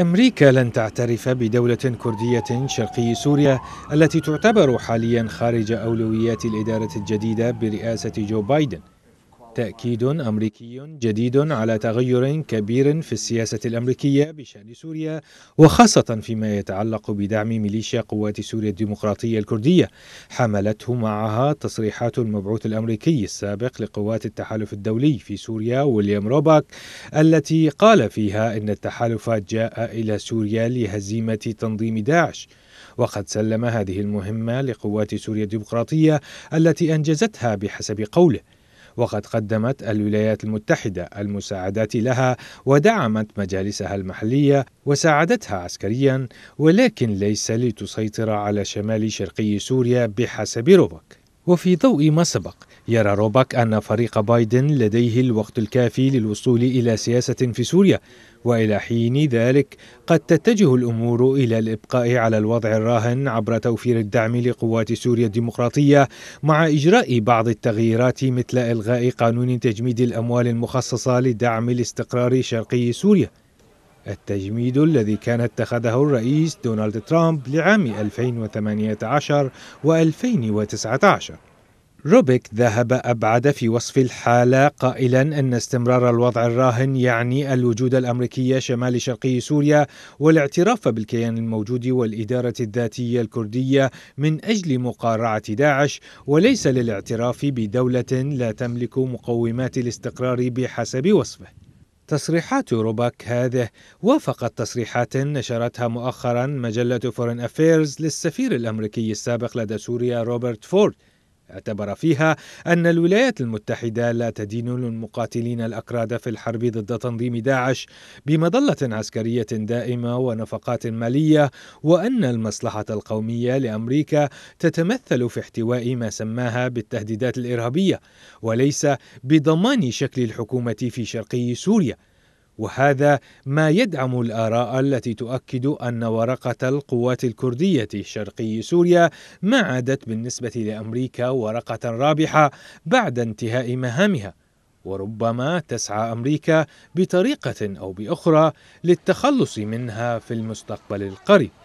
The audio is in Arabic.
أمريكا لن تعترف بدولة كردية شرقي سوريا التي تعتبر حاليا خارج أولويات الإدارة الجديدة برئاسة جو بايدن تأكيد أمريكي جديد على تغير كبير في السياسة الأمريكية بشأن سوريا وخاصة فيما يتعلق بدعم ميليشيا قوات سوريا الديمقراطية الكردية حملته معها تصريحات المبعوث الأمريكي السابق لقوات التحالف الدولي في سوريا ويليام روباك التي قال فيها إن التحالف جاء إلى سوريا لهزيمة تنظيم داعش وقد سلم هذه المهمة لقوات سوريا الديمقراطية التي أنجزتها بحسب قوله وقد قدمت الولايات المتحدة المساعدات لها ودعمت مجالسها المحلية وساعدتها عسكريا ولكن ليس لتسيطر على شمال شرقي سوريا بحسب روبك وفي ضوء ما سبق يرى روباك أن فريق بايدن لديه الوقت الكافي للوصول إلى سياسة في سوريا وإلى حين ذلك قد تتجه الأمور إلى الإبقاء على الوضع الراهن عبر توفير الدعم لقوات سوريا الديمقراطية مع إجراء بعض التغييرات مثل إلغاء قانون تجميد الأموال المخصصة لدعم الاستقرار شرقي سوريا التجميد الذي كان اتخذه الرئيس دونالد ترامب لعام 2018 و2019 روبيك ذهب أبعد في وصف الحالة قائلا أن استمرار الوضع الراهن يعني الوجود الأمريكي شمال شرقي سوريا والاعتراف بالكيان الموجود والإدارة الذاتية الكردية من أجل مقارعة داعش وليس للاعتراف بدولة لا تملك مقومات الاستقرار بحسب وصفه تصريحات روباك هذه وافقت تصريحات نشرتها مؤخرا مجلة فورين أفيرز للسفير الأمريكي السابق لدى سوريا روبرت فورد اعتبر فيها أن الولايات المتحدة لا تدين للمقاتلين الأكراد في الحرب ضد تنظيم داعش بمظلة عسكرية دائمة ونفقات مالية وأن المصلحة القومية لأمريكا تتمثل في احتواء ما سماها بالتهديدات الإرهابية وليس بضمان شكل الحكومة في شرقي سوريا وهذا ما يدعم الآراء التي تؤكد أن ورقة القوات الكردية شرقي سوريا ما عادت بالنسبة لأمريكا ورقة رابحة بعد انتهاء مهامها وربما تسعى أمريكا بطريقة أو بأخرى للتخلص منها في المستقبل القريب